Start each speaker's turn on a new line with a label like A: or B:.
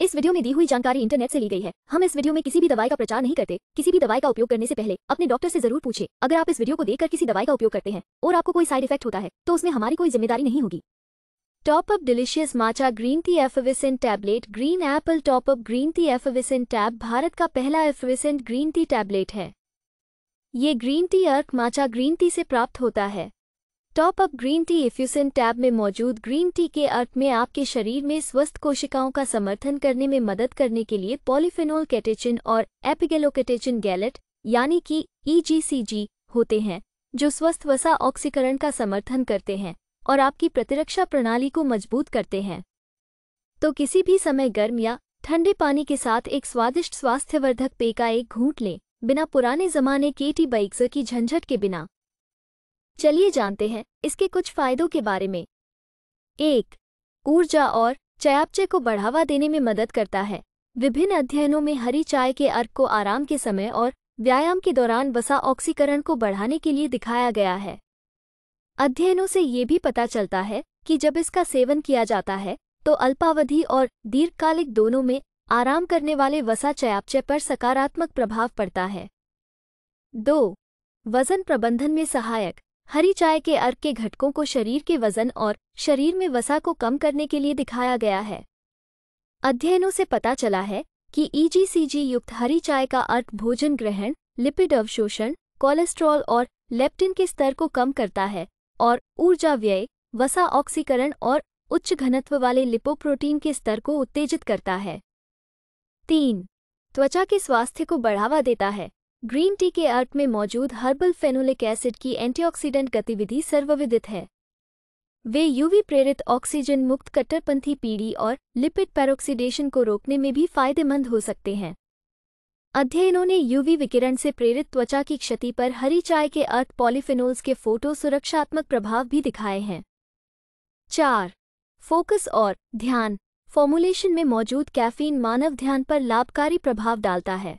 A: इस वीडियो में दी हुई जानकारी इंटरनेट से ली गई है हम इस वीडियो में किसी भी दवाई का प्रचार नहीं करते किसी भी दवाई का उपयोग करने से पहले अपने डॉक्टर से जरूर पूछे अगर आप इस वीडियो को देखकर किसी दवाई का उपयोग करते हैं और आपको कोई साइड इफेक्ट होता है तो उसमें हमारी कोई जिम्मेदारी नहीं होगी top up delicious matcha green tea effervescent tablet green apple top up green tea effervescent tab Bharat का पहला एफविसेंट ग्रीन टी टैबलेट है ये ग्रीन टी अर्क माचा ग्रीन टी से प्राप्त होता है top up green tea effervescent tab में मौजूद ग्रीन टी के अर्थ में आपके शरीर में स्वस्थ कोशिकाओं का समर्थन करने में मदद करने के लिए पॉलीफिनोल कैटेचिन और एपिगेलोकेटेचिन गैलेट यानी कि ईजीसीजी e होते हैं जो स्वस्थ वसा ऑक्सीकरण का समर्थन करते हैं और आपकी प्रतिरक्षा प्रणाली को मजबूत करते हैं तो किसी भी समय गर्म या ठंडे पानी के साथ एक स्वादिष्ट स्वास्थ्यवर्धक पेय का एक घूंट लें बिना पुराने जमाने के टी बाइक्स की झंझट के बिना चलिए जानते हैं इसके कुछ फायदों के बारे में एक ऊर्जा और चयापचय को बढ़ावा देने में मदद करता है विभिन्न अध्ययनों में हरी चाय के अर्क को आराम के समय और व्यायाम के दौरान वसा ऑक्सीकरण को बढ़ाने के लिए दिखाया गया है अध्ययनों से ये भी पता चलता है कि जब इसका सेवन किया जाता है तो अल्पावधि और दीर्घकालिक दोनों में आराम करने वाले वसा चयापचय पर सकारात्मक प्रभाव पड़ता है दो वजन प्रबंधन में सहायक हरी चाय के अर्क के घटकों को शरीर के वजन और शरीर में वसा को कम करने के लिए दिखाया गया है अध्ययनों से पता चला है कि ईजीसीजी e युक्त हरी चाय का अर्क भोजन ग्रहण लिपिड अवशोषण कोलेस्ट्रॉल और लेप्टिन के स्तर को कम करता है और ऊर्जा व्यय वसा ऑक्सीकरण और उच्च घनत्व वाले लिपोप्रोटीन के स्तर को उत्तेजित करता है तीन त्वचा के स्वास्थ्य को बढ़ावा देता है ग्रीन टी के अर्क में मौजूद हर्बल फेनोलिक एसिड की एंटीऑक्सीडेंट गतिविधि सर्वविदित है वे यूवी प्रेरित ऑक्सीजन मुक्त कट्टरपंथी पीढ़ी और लिपिड पैरोक्सीडेशन को रोकने में भी फायदेमंद हो सकते हैं अध्ययनों ने यूवी विकिरण से प्रेरित त्वचा की क्षति पर हरी चाय के अर्थ पॉलीफिनोल्स के फोटो सुरक्षात्मक प्रभाव भी दिखाए हैं चार फोकस और ध्यान फॉर्मुलेशन में मौजूद कैफीन मानव ध्यान पर लाभकारी प्रभाव डालता है